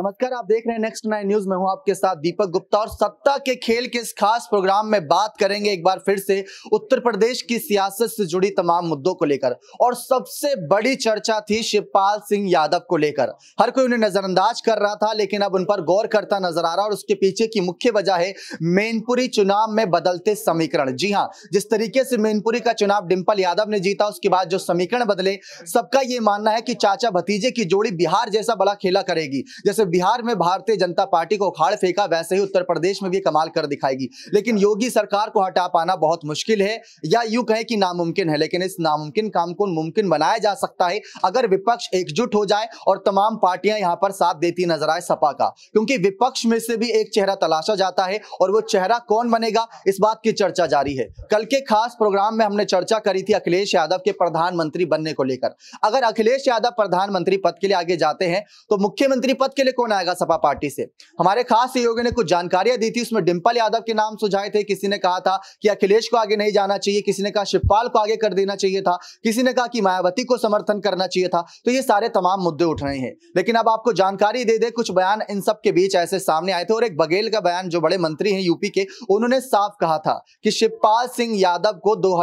नमस्कार आप देख रहे हैं नेक्स्ट नाइन न्यूज में हूं आपके साथ दीपक गुप्ता और सत्ता के खेल के इस खास प्रोग्राम में बात करेंगे एक बार फिर से उत्तर प्रदेश की सियासत से जुड़ी तमाम मुद्दों को लेकर और सबसे बड़ी चर्चा थी शिवपाल सिंह यादव को लेकर हर कोई उन्हें नजरअंदाज कर रहा था लेकिन अब उन पर गौर करता नजर आ रहा और उसके पीछे की मुख्य वजह है मेनपुरी चुनाव में बदलते समीकरण जी हाँ जिस तरीके से मेनपुरी का चुनाव डिम्पल यादव ने जीता उसके बाद जो समीकरण बदले सबका ये मानना है कि चाचा भतीजे की जोड़ी बिहार जैसा बड़ा खेला करेगी जैसे बिहार में भारतीय जनता पार्टी को उखाड़ फेंका वैसे ही उत्तर प्रदेश में भी कमाल कर दिखाएगी लेकिन योगी सरकार को हटा पाना बहुत मुश्किल है या यूं कहें कि नामुमकिन है लेकिन इस नामुमकिन काम को मुमकिन बनाया जा सकता है अगर विपक्ष एकजुट हो जाए और तमाम पार्टियां यहां पर साथ देती नजर आए सपा का क्योंकि विपक्ष में से भी एक चेहरा तलाशा जाता है और वो चेहरा कौन बनेगा इस बात की चर्चा जारी है कल के खास प्रोग्राम में हमने चर्चा करी थी अखिलेश यादव के प्रधानमंत्री बनने को लेकर अगर अखिलेश यादव प्रधानमंत्री पद के लिए आगे जाते हैं तो मुख्यमंत्री पद के लिए कौन आएगा सपा पार्टी से हमारे खास सहयोगी ने कुछ जानकारियां दी थी उसमें डिम्पल यादव के नाम सुझाए थे किसी ने कहा था कि अखिलेश को आगे नहीं जाना चाहिए किसी ने कहा शिवपाल को आगे कर देना चाहिए था किसी ने कहा कि मायावती को समर्थन करना चाहिए था तो ये सारे तमाम मुद्दे उठ रहे हैं लेकिन अब आपको जानकारी दे दे कुछ बयान इन सब के बीच ऐसे सामने आए थे और एक बघेल का बयान जो बड़े मंत्री हैं यूपी के उन्होंने साफ कहा था कि शिवपाल सिंह यादव को दो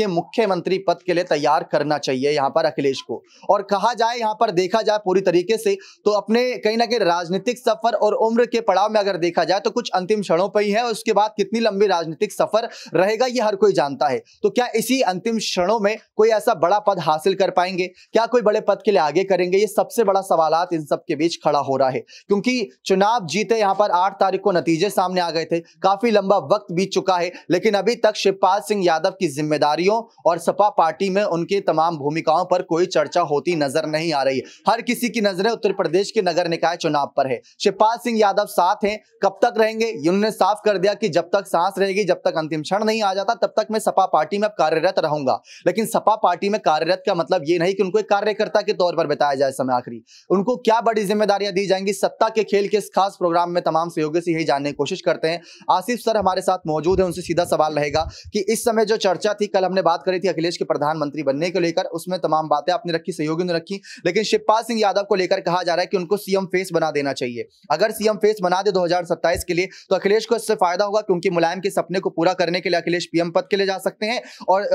के मुख्यमंत्री पद के लिए तैयार करना चाहिए यहां पर अखिलेश को और कहा जाए यहां पर देखा जाए पूरी तरीके से तो अपने कहीं ना कहीं राजनीतिक सफर और उम्र के पड़ाव में अगर देखा जाए तो कुछ अंतिम क्षणों पर ही है उसके बाद कितनी लंबी राजनीतिक सफर रहेगा ये हर कोई जानता है तो क्या इसी अंतिम क्षणों में कोई ऐसा बड़ा पद हासिल कर पाएंगे क्या कोई बड़े पद के लिए आगे करेंगे ये सबसे बड़ा सवाल इन सबके बीच खड़ा हो रहा है क्योंकि चुनाव जीते यहाँ पर आठ तारीख को नतीजे सामने आ गए थे काफी लंबा वक्त बीत चुका है लेकिन अभी तक शिवपाल सिंह यादव की जिम्मेदारियों और सपा पार्टी में उनकी तमाम भूमिकाओं पर कोई चर्चा होती नजर नहीं आ रही हर किसी की नजरें उत्तर प्रदेश के नगर नगर निकाय चुनाव पर है शिवपाल सिंह यादव साथ हैं कब तक रहेंगे उन्होंने साफ कर दिया कि जब तक सांस रहेगी जब तक अंतिम क्षण नहीं आ जाता तब तक मैं सपा पार्टी में कार्यरत रहूंगा लेकिन सपा पार्टी में कार्यरत का मतलब ये नहीं कि उनको एक कार्यकर्ता के तौर पर बताया जाए समय आखिरी उनको क्या बड़ी जिम्मेदारियां दी जाएंगी सत्ता के खेल के इस खास प्रोग्राम में तमाम सहयोगी से यही जानने की कोशिश करते हैं आसिफ सर हमारे साथ मौजूद है उनसे सीधा सवाल रहेगा कि इस समय जो चर्चा थी कल हमने बात करी थी अखिलेश के प्रधानमंत्री बनने को लेकर उसमें तमाम बातें आपने रखी सहयोगी ने रखी लेकिन शिवपाल सिंह यादव को लेकर कहा जा रहा है कि उनको सीएम फेस बना देना चाहिए अगर सीएम फेस बना दे 2027 के लिए तो अखिलेश को इससे फायदा होगा क्योंकि मुलायम के सपने को पूरा करने के लिए अखिलेश पीएम पद के लिए जा सकते हैं और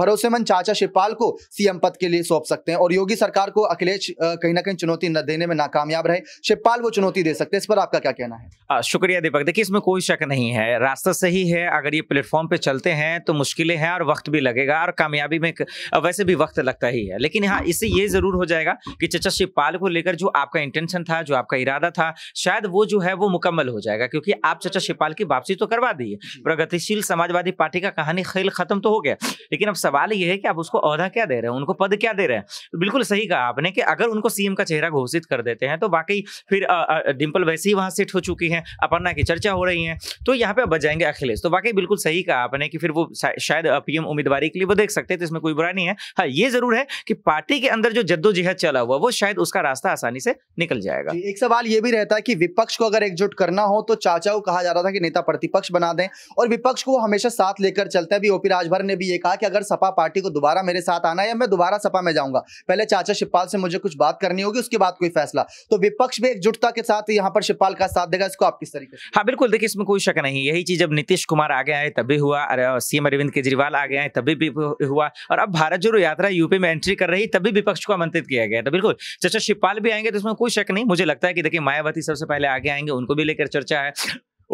भरोसेमंद चाचा शिवपाल को सीएम पद के लिए सौंप सकते हैं और योगी सरकार को अखिलेश कहीं ना कहीं चुनौती न देने में नाकामयाब रहे शिवपाल वो चुनौती दे सकते हैं इस पर आपका क्या कहना है शुक्रिया दीपक देखिए इसमें कोई शक नहीं है रास्ता सही है अगर ये प्लेटफॉर्म पे चलते हैं तो मुश्किलें हैं और वक्त भी लगेगा और कामयाबी में वैसे भी वक्त लगता ही है लेकिन हाँ इससे ये जरूर हो जाएगा कि चचा शिवपाल को लेकर जो आपका इंटेंट इंटेंशन था जो आपका इरादा था शायद वो जो है वो मुकम्मल हो जाएगा क्योंकि आप चचा शिपाल की वापसी तो करवा दी है प्रगतिशील समाजवादी पार्टी का कहानी खेल खत्म तो हो गया लेकिन अब सवाल ये है कि आप उसको अहदा क्या दे रहे हैं उनको पद क्या दे रहे हैं बिल्कुल सही कहा आपने कि अगर उनको सीएम का चेहरा घोषित कर देते हैं तो वाकई फिर डिम्पल वैसे ही वहां सेट हो चुकी है अपना की चर्चा हो रही है तो यहाँ पे बच जाएंगे अखिलेश तो वाकई बिल्कुल सही कहा आपने कि फिर वो शायद पीएम उम्मीदवार के लिए वो देख सकते हैं तो इसमें कोई बुरा नहीं है हाँ ये जरूर है कि पार्टी के अंदर जो जद्दोजहद चला हुआ वो शायद उसका रास्ता आसानी से निकल निकल जाएगा एक सवाल ये भी रहता है कि विपक्ष को अगर एकजुट करना हो तो चाचा को कहा जा रहा था कि नेता प्रतिपक्ष बना दें और विपक्ष को वो हमेशा साथ लेकर चलते हैं अभी ओपी राजभर ने भी ये कहा कि अगर सपा पार्टी को दोबारा मेरे साथ आना है या मैं दोबारा सपा में जाऊंगा पहले चाचा शिवपाल से मुझे कुछ बात करनी होगी उसके बाद कोई फैसला तो विपक्ष भी एकजुटता के साथ यहाँ पर शिवपाल का साथ देगा इसको आप किस तरीके से हाँ बिल्कुल देखिए इसमें कोई शक नहीं यही चीज जब नीतीश कुमार आ गया है तभी हुआ सीएम अरविंद केजरीवाल आ गए हैं तभी भी हुआ और अब भारत जोड़ो यात्रा यूपी में एंट्री कर रही तभी विपक्ष को आमंत्रित किया गया था बिल्कुल चाचा शिवपाल भी आएंगे तो इसमें कोई शक नहीं मुझे लगता है कि देखिए मायावती सबसे पहले आगे आएंगे उनको भी लेकर चर्चा है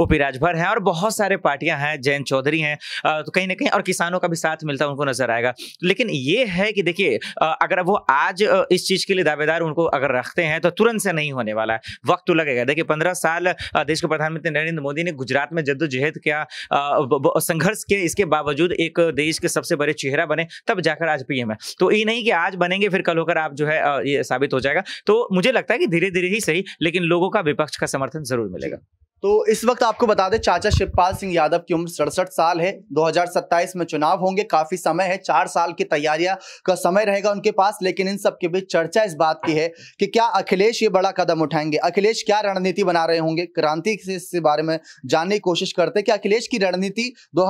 ओपी राजभर हैं और बहुत सारे पार्टियां हैं जैन चौधरी हैं तो कहीं ना कहीं और किसानों का भी साथ मिलता उनको नजर आएगा लेकिन ये है कि देखिए अगर वो आज इस चीज के लिए दावेदार उनको अगर रखते हैं तो तुरंत से नहीं होने वाला है वक्त तो लगेगा देखिए पंद्रह साल देश के प्रधानमंत्री नरेंद्र मोदी ने गुजरात में जद्दोजहद किया संघर्ष किए इसके बावजूद एक देश के सबसे बड़े चेहरा बने तब जाकर आज पीएम है तो ये नहीं कि आज बनेंगे फिर कल होकर आप जो है ये साबित हो जाएगा तो मुझे लगता है कि धीरे धीरे ही सही लेकिन लोगों का विपक्ष का समर्थन जरूर मिलेगा तो इस वक्त आपको बता दें चाचा शिवपाल सिंह यादव की उम्र सड़सठ साल है 2027 में चुनाव होंगे काफी समय है चार साल की तैयारियां का समय रहेगा उनके पास लेकिन इन सब के बीच चर्चा इस बात की है कि क्या अखिलेश ये बड़ा कदम उठाएंगे अखिलेश क्या रणनीति बना रहे होंगे क्रांति से इस बारे में जानने की कोशिश करते हैं कि अखिलेश की रणनीति दो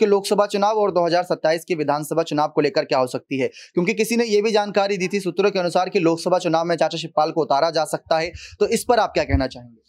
के लोकसभा चुनाव और दो के विधानसभा चुनाव को लेकर क्या हो सकती है क्योंकि किसी ने यह भी जानकारी दी थी सूत्रों के अनुसार कि लोकसभा चुनाव में चाचा शिवपाल को उतारा जा सकता है तो इस पर आप क्या कहना चाहेंगे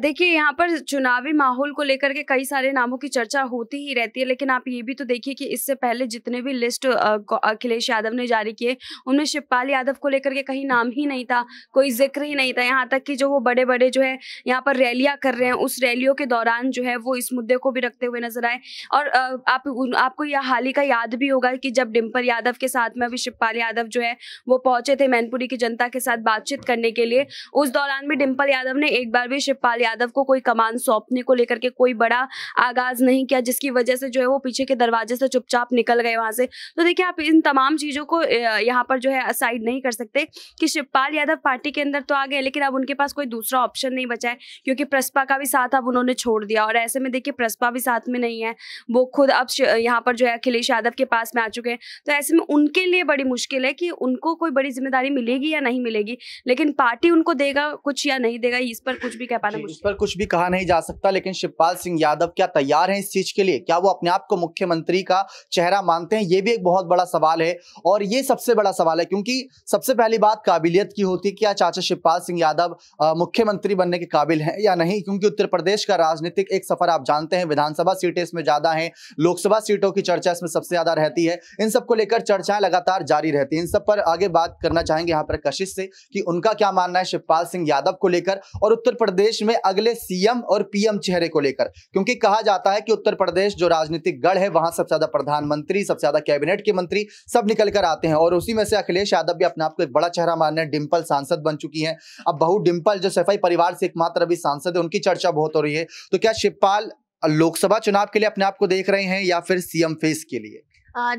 देखिए यहाँ पर चुनावी माहौल को लेकर के कई सारे नामों की चर्चा होती ही रहती है लेकिन आप ये भी तो देखिए कि इससे पहले जितने भी लिस्ट अखिलेश यादव ने जारी किए उनमें शिवपाल यादव को लेकर के कहीं नाम ही नहीं था कोई जिक्र ही नहीं था यहाँ तक कि जो वो बड़े बड़े जो है यहाँ पर रैलियाँ कर रहे हैं उस रैलियों के दौरान जो है वो इस मुद्दे को भी रखते हुए नजर आए और आप आपको यह हाल ही का याद भी होगा कि जब डिम्पल यादव के साथ में अभी शिवपाल यादव जो है वो पहुंचे थे मैनपुरी की जनता के साथ बातचीत करने के लिए उस दौरान भी डिम्पल यादव ने एक बार भी शिवपाल रामपाल यादव को कोई कमान सौंपने को लेकर के कोई बड़ा आगाज नहीं किया जिसकी वजह से जो है वो पीछे के दरवाजे से चुपचाप निकल गए वहां से तो देखिए आप इन तमाम चीजों को यहाँ पर जो है असाइड नहीं कर सकते कि शिवपाल यादव पार्टी के अंदर तो आ गए लेकिन अब उनके पास कोई दूसरा ऑप्शन नहीं बचा है क्योंकि प्रसपा का भी साथ अब उन्होंने छोड़ दिया और ऐसे में देखिए प्रसपा भी साथ में नहीं है वो खुद अब यहाँ पर जो है अखिलेश यादव के पास में आ चुके हैं तो ऐसे में उनके लिए बड़ी मुश्किल है कि उनको कोई बड़ी जिम्मेदारी मिलेगी या नहीं मिलेगी लेकिन पार्टी उनको देगा कुछ या नहीं देगा इस पर कुछ भी कह पाना जिस पर कुछ भी कहा नहीं जा सकता लेकिन शिवपाल सिंह यादव क्या तैयार हैं इस चीज के लिए क्या वो अपने आप को मुख्यमंत्री का चेहरा मानते हैं ये भी एक बहुत बड़ा सवाल है और ये सबसे बड़ा सवाल है क्योंकि सबसे पहली बात काबिलियत की होती है क्या चाचा शिवपाल सिंह यादव मुख्यमंत्री बनने के काबिल है या नहीं क्योंकि उत्तर प्रदेश का राजनीतिक एक सफर आप जानते हैं विधानसभा सीटें इसमें ज्यादा है लोकसभा सीटों की चर्चा इसमें सबसे ज्यादा रहती है इन सबको लेकर चर्चाएं लगातार जारी रहती है इन सब पर आगे बात करना चाहेंगे यहाँ पर कशिश से कि उनका क्या मानना है शिवपाल सिंह यादव को लेकर और उत्तर प्रदेश में अगले सीएम और पीएम चेहरे को लेकर क्योंकि कहा जाता है कि उत्तर प्रदेश जो राजनीतिक गढ़ है वहां सबसे ज्यादा प्रधानमंत्री सबसे ज्यादा कैबिनेट के मंत्री सब निकल कर आते हैं और उसी में से अखिलेश यादव भी अपने आप को एक बड़ा चेहरा मानने डिम्पल सांसद बन चुकी है अब बहु डिम्पल जो सफाई परिवार से एकमात्र अभी सांसद है उनकी चर्चा बहुत हो रही है तो क्या शिवपाल लोकसभा चुनाव के लिए अपने आप को देख रहे हैं या फिर सीएम फेस के लिए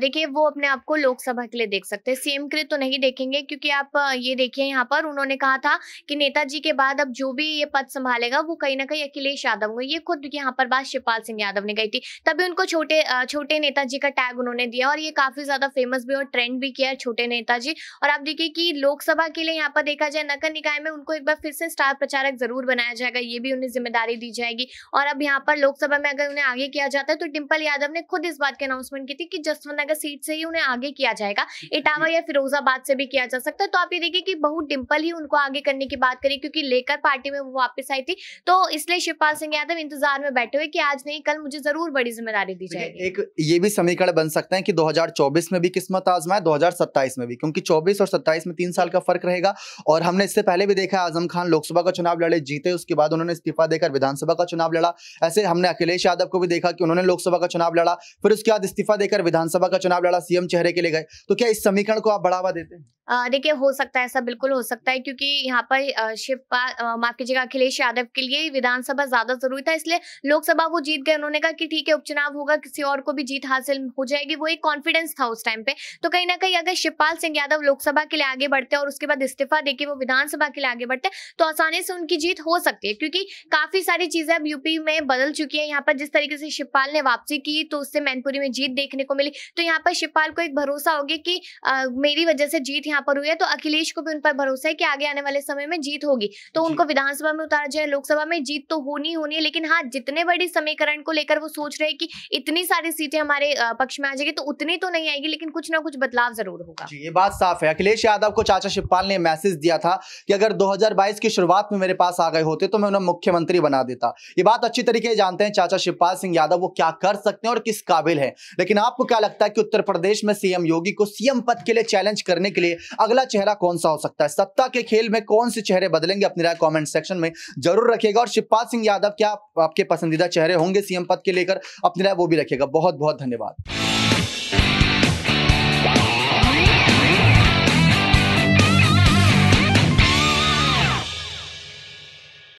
देखिए वो अपने आप को लोकसभा के लिए देख सकते हैं सीएम के लिए तो नहीं देखेंगे क्योंकि आप ये देखिए यहाँ पर उन्होंने कहा था कि नेताजी के बाद अब जो भी ये पद संभालेगा वो कहीं ना कहीं अखिलेश यादव होंगे ये खुद यहाँ पर बात शिवपाल सिंह यादव ने कही थी तभी उनको छोटे छोटे नेताजी का टैग उन्होंने दिया और ये काफी ज्यादा फेमस भी और ट्रेंड भी किया है छोटे नेताजी और आप देखिए कि लोकसभा के लिए यहाँ पर देखा जाए नगर निकाय में उनको एक बार फिर से स्टार प्रचारक जरूर बनाया जाएगा ये भी उन्हें जिम्मेदारी दी जाएगी और अब यहाँ पर लोकसभा में अगर उन्हें आगे किया जाता है तो डिम्पल यादव ने खुद इस बात की अनाउंसमेंट की थी कि जस्ट उस्मानगर सीट से ही उन्हें आगे किया जाएगा इटावा या फिरोजाबाद से भी किया जा सकता है तो आप ये देखिए कि बहुत डिम्पल ही उनको आगे करने की बात करी क्योंकि लेकर पार्टी में वो वापस आई थी तो इसलिए शिवपाल सिंह यादव इंतजार में बैठे हुए की आज नहीं कल मुझे जरूर बड़ी जिम्मेदारी दी जाएगी एक ये भी समीकरण बन सकते हैं कि दो में भी किस्मत आजमाए दो में भी क्योंकि चौबीस और सत्ताईस में तीन साल का फर्क रहेगा और हमने इससे पहले भी देखा आजम खान लोकसभा का चुनाव लड़े जीते उसके बाद उन्होंने इस्तीफा देकर विधानसभा का चुनाव लड़ा ऐसे हमने अखिलेश यादव को भी देखा कि उन्होंने लोकसभा का चुनाव लड़ा फिर उसके बाद इस्तीफा देकर विधान विधानसभा का चुनाव लड़ा सीएम चेहरे के लिए गए तो क्या इस समीकरण को आप बढ़ावा देते हैं देखिए हो सकता है ऐसा बिल्कुल हो सकता है क्योंकि यहाँ पर शिवपाल माफ कीजिएगा अखिलेश यादव के लिए विधानसभा ज्यादा जरूरी था इसलिए लोकसभा वो जीत गए उन्होंने कहा कि ठीक है उपचुनाव होगा किसी और को भी जीत हासिल हो जाएगी वो एक कॉन्फिडेंस था उस टाइम पे तो कहीं ना कहीं अगर शिवपाल सिंह यादव लोकसभा के लिए आगे बढ़ते और उसके बाद इस्तीफा देके वो विधानसभा के लिए आगे बढ़ते तो आसानी से उनकी जीत हो सकती है क्योंकि काफी सारी चीजें अब यूपी में बदल चुकी है यहाँ पर जिस तरीके से शिवपाल ने वापसी की तो उससे मैनपुरी में जीत देखने को मिली तो यहाँ पर शिवपाल को एक भरोसा होगी कि मेरी वजह से जीत यहाँ यहाँ पर हुई है तो अखिलेश को भी उन पर भरोसा है कि आगे आने वाले समय में जीत होगी तो उनको विधानसभा में उतारा जाए लोकसभा में जीत तो होनी होनी है लेकिन हाँ जितने बड़ी समीकरण को लेकर वो सोच रहे कि इतनी सारी सीटें हमारे पक्ष में आ जाएगी तो उतनी तो नहीं आएगी लेकिन कुछ ना कुछ बदलाव जरूर होगा ये बात साफ है अखिलेश यादव को चाचा शिवपाल ने मैसेज दिया था कि अगर दो की शुरुआत में मेरे पास आ गए होते तो मैं उन्हें मुख्यमंत्री बना देता ये बात अच्छी तरीके से जानते हैं चाचा शिवपाल सिंह यादव वो क्या कर सकते हैं और किस काबिल है लेकिन आपको क्या लगता है कि उत्तर प्रदेश में सीएम योगी को सीएम पद के लिए चैलेंज करने के लिए अगला चेहरा कौन सा हो सकता है सत्ता के खेल में कौन से चेहरे बदलेंगे अपनी राय कॉमेंट सेक्शन में जरूर रखेगा और शिवपाल सिंह यादव क्या आपके पसंदीदा चेहरे होंगे सीएम पद के लेकर अपनी राय वो भी रखेगा बहुत बहुत धन्यवाद